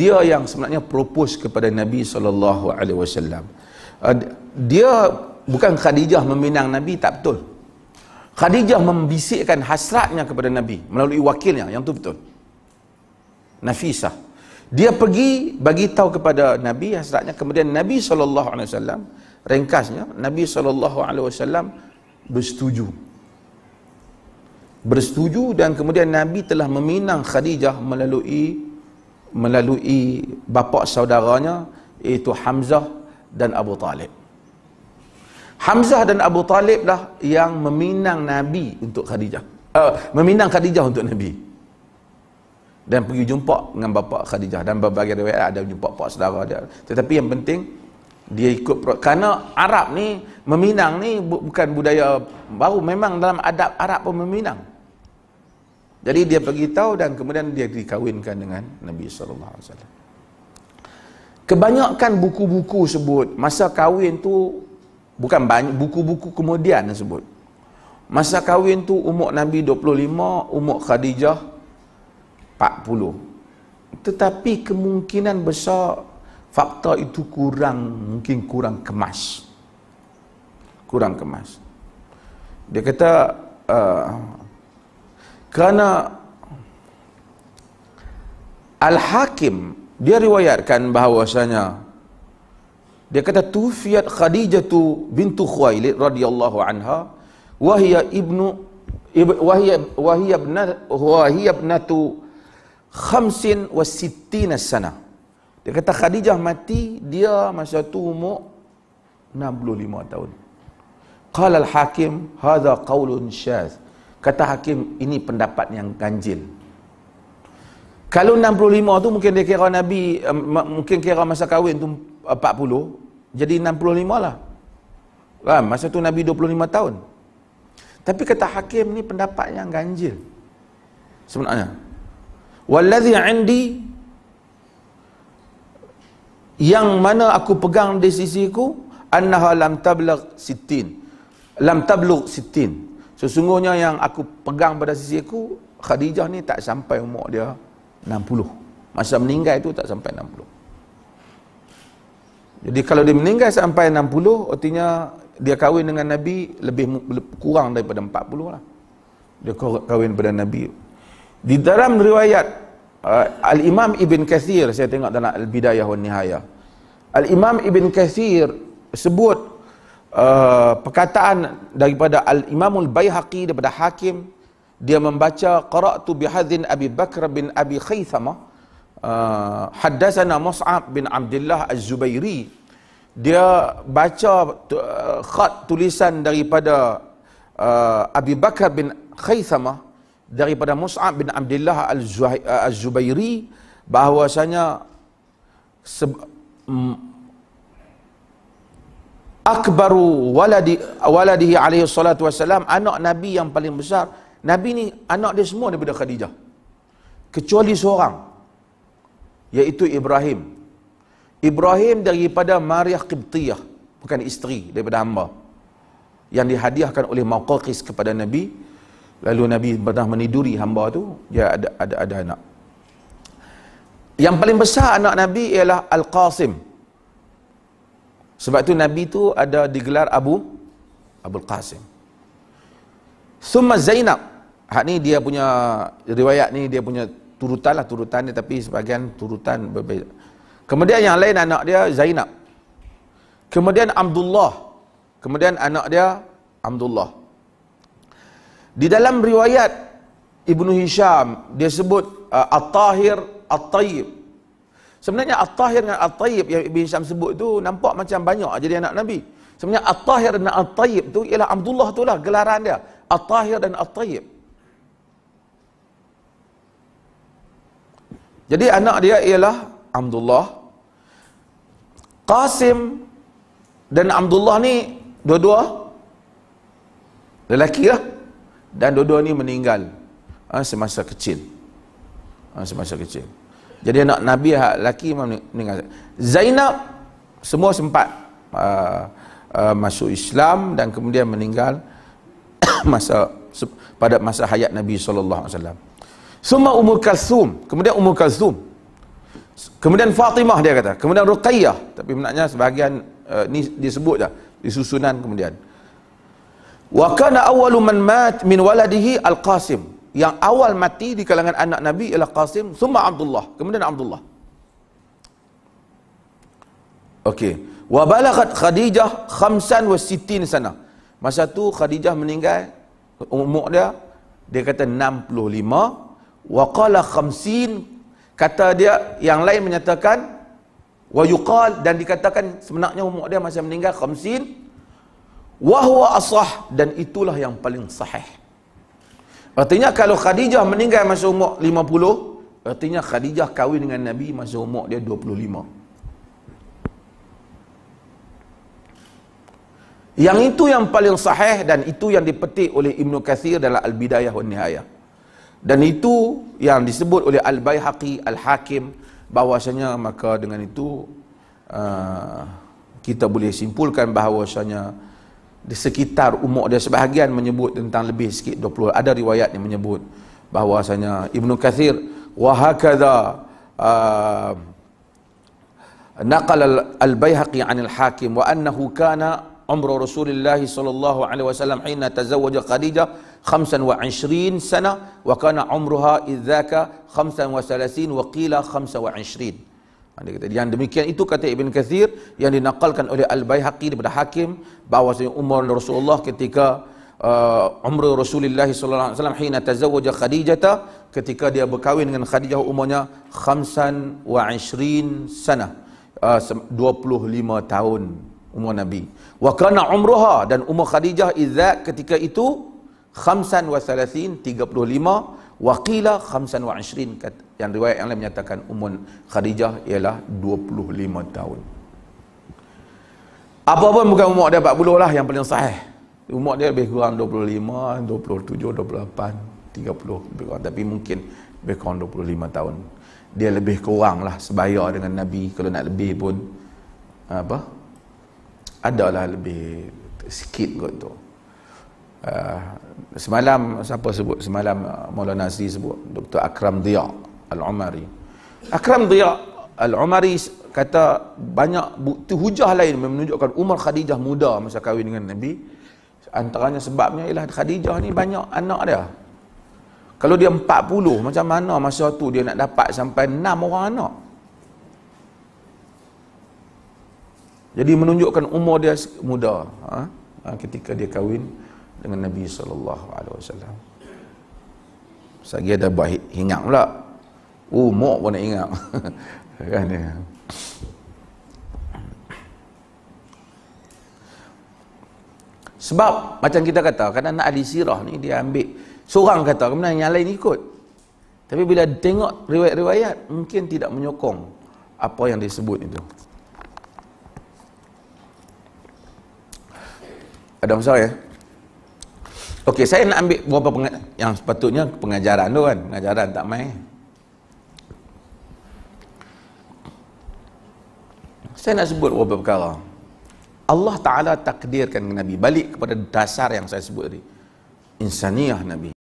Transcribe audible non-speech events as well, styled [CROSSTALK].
dia yang sebenarnya propose kepada Nabi saw. Ah, dia bukan Khadijah meminang Nabi tak betul. Khadijah membisikkan hasratnya kepada Nabi melalui wakilnya yang tu betul. Nafisah. Dia pergi bagi tahu kepada Nabi hasratnya kemudian Nabi saw. alaihi ringkasnya Nabi saw. bersetuju. Bersetuju dan kemudian Nabi telah meminang Khadijah melalui melalui bapa saudaranya iaitu Hamzah dan Abu Talib. Hamzah dan Abu Talib lah yang meminang Nabi untuk Khadijah. Uh, meminang Khadijah untuk Nabi. Dan pergi jumpa dengan bapa Khadijah. Dan berbagai riwayat ada jumpa pak saudara dia. Tetapi yang penting, dia ikut kerana Arab ni meminang ni bukan budaya baru memang dalam adab Arab pun meminang jadi dia pergi tahu dan kemudian dia dikahwinkan dengan Nabi sallallahu alaihi wasallam. Kebanyakan buku-buku sebut masa kahwin tu bukan banyak buku-buku kemudian sebut. Masa kahwin tu umur Nabi 25, umur Khadijah 40. Tetapi kemungkinan besar fakta itu kurang mungkin kurang kemas. Kurang kemas. Dia kata uh, kerana Al-Hakim dia riwayatkan bahawasanya dia kata tufiyat Khadijah bintu Khuwailid radhiyallahu anha wa hiya ibnu ib, wa ibn wa hiya ibnatu 65 sana dia kata Khadijah mati dia masa tu umur 65 tahun qala al-hakim hadha qawlun syadz Kata Hakim, ini pendapat yang ganjil. Kalau 65 tu mungkin dia kira Nabi, mungkin kira masa kahwin tu 40, eh, jadi 65 lah. Masa tu Nabi 25 tahun. Tapi kata Hakim, ni pendapat yang ganjil. Sebenarnya. Walladhi indi, yang mana aku pegang di sisiku, annaha lam tablaq sittin. Lam tablaq sittin. Sesungguhnya yang aku pegang pada sisi aku, Khadijah ni tak sampai umur dia 60. Masa meninggal itu tak sampai 60. Jadi kalau dia meninggal sampai 60, artinya dia kahwin dengan Nabi lebih kurang daripada 40 lah. Dia kahwin pada Nabi. Di dalam riwayat uh, Al-Imam Ibn Kathir, saya tengok dalam Al-Bidayah wa Nihayah. Al-Imam Ibn Kathir sebut Uh, perkataan daripada Al-Imamul Bayhaqi daripada Hakim dia membaca qara'tu bihadzin Abi Bakr bin Abi Khaythama uh, haddatsana Mus'ab bin Abdullah Az-Zubairi dia baca uh, khat tulisan daripada uh, Abi Bakar bin Khaythama daripada Mus'ab bin Abdullah uh, Az-Zubairi bahwasanya akbaru waladi waladihi alaihi salatu wasalam anak nabi yang paling besar nabi ni anak dia semua daripada khadijah kecuali seorang iaitu ibrahim ibrahim daripada maryah qibtiyah bukan isteri daripada hamba yang dihadiahkan oleh maqaqis kepada nabi lalu nabi pernah meniduri hamba tu dia ada ada ada anak yang paling besar anak nabi ialah al-qasim sebab tu Nabi tu ada digelar Abu Abdul Qasim. Summa Zainab. Hak ni dia punya riwayat ni dia punya turutan lah turutan ni tapi sebagian turutan berbeza. Kemudian yang lain anak dia Zainab. Kemudian Abdullah. Kemudian anak dia Abdullah. Di dalam riwayat Ibnu Hisham dia sebut uh, At-Tahir At-Tayyib. Sebenarnya At-Tahir dan At-Tayyib yang Ibn Syam sebut itu nampak macam banyak jadi anak Nabi. Sebenarnya At-Tahir dan At-Tayyib itu ialah Abdullah tu lah gelaran dia. At-Tahir dan At-Tayyib. Jadi anak dia ialah Abdullah. Qasim dan Abdullah ni dua-dua lelaki lah. Dan dua-dua ni meninggal ha, semasa kecil. Ha, semasa kecil. Jadi anak Nabi hak laki meninggal. Zainab semua sempat uh, uh, masuk Islam dan kemudian meninggal [COUGHS] masa pada masa hayat Nabi SAW Semua umur Kalsum, kemudian umur Kalsum. Kemudian Fatimah dia kata, kemudian Ruqayyah, tapi maknanya sebahagian uh, ni disebut dah di susunan kemudian. Wa kana awwalu man mat min waladihi Al-Qasim yang awal mati di kalangan anak Nabi ialah Qasim, summa Abdullah, kemudian Abdullah. Okey. Wa balaghat Khadijah 65 sana. Masa tu Khadijah meninggal umur dia dia kata 65 wa qala 50 kata dia yang lain menyatakan wa yuqal dan dikatakan sebenarnya umur dia masa meninggal 50 wa huwa asah dan itulah yang paling sahih Artinya kalau Khadijah meninggal masa umur 50, artinya Khadijah kahwin dengan Nabi masa umur dia 25. Yang itu yang paling sahih dan itu yang dipetik oleh Ibn Kathir dalam Al-Bidayah wa Nihayah. Dan itu yang disebut oleh Al-Bayhaqi Al-Hakim bahawasanya maka dengan itu uh, kita boleh simpulkan bahawasanya di sekitar umur dia sebahagian menyebut tentang lebih sikit 20 ada riwayat yang menyebut bahawasanya Ibn Kathir wa hakadha uh, naqal al-bayhaqi an al-hakim wa annahu kana umru rasulillahi sallallahu alaihi wasallam hina tazawwaja khadijah 25 sana wa kana umruha idzaka 35 wa qila 25 Ha, dia kata, yang demikian itu kata Ibn Kathir yang dinakalkan oleh Al-Bayhaqi daripada Hakim bahawa Umar Rasulullah ketika uh, umur Rasulullah SAW hina tazawwaja Khadijah ketika dia berkahwin dengan Khadijah umurnya 25 sana uh, 25 tahun umur Nabi wa kana umruha dan umur Khadijah idza ketika itu 35 35 wa qila 25 kata yang riwayat yang lain menyatakan umur Khadijah ialah 25 tahun apa pun bukan umur dia 40 lah yang paling sahih umur dia lebih kurang 25, 27, 28, 30 lebih kurang tapi mungkin lebih kurang 25 tahun dia lebih kurang lah sebaya dengan Nabi kalau nak lebih pun apa adalah lebih sikit kot tu Uh, semalam siapa sebut semalam uh, Maulana Aziz sebut Dr. Akram Diak Al-Umari. Akram Dhiya Al-Umari kata banyak bukti hujah lain menunjukkan Umar Khadijah muda masa kahwin dengan Nabi. Antaranya sebabnya ialah Khadijah ni banyak anak dia. Kalau dia 40, macam mana masa tu dia nak dapat sampai 6 orang anak? Jadi menunjukkan umur dia muda ha, ha? ketika dia kahwin dengan Nabi SAW. Sagi ada buat hingang pula. Umur oh, pun nak ingat. [LAUGHS] kan ya. Sebab macam kita kata, kerana anak ahli sirah ni dia ambil seorang kata, kemudian yang lain ikut. Tapi bila tengok riwayat-riwayat, mungkin tidak menyokong apa yang disebut itu. Ada masalah ya? Okey, saya nak ambil beberapa yang sepatutnya pengajaran tu kan. Pengajaran tak main. Saya nak sebut beberapa perkara. Allah Ta'ala takdirkan Nabi. Balik kepada dasar yang saya sebut tadi. Insaniah Nabi.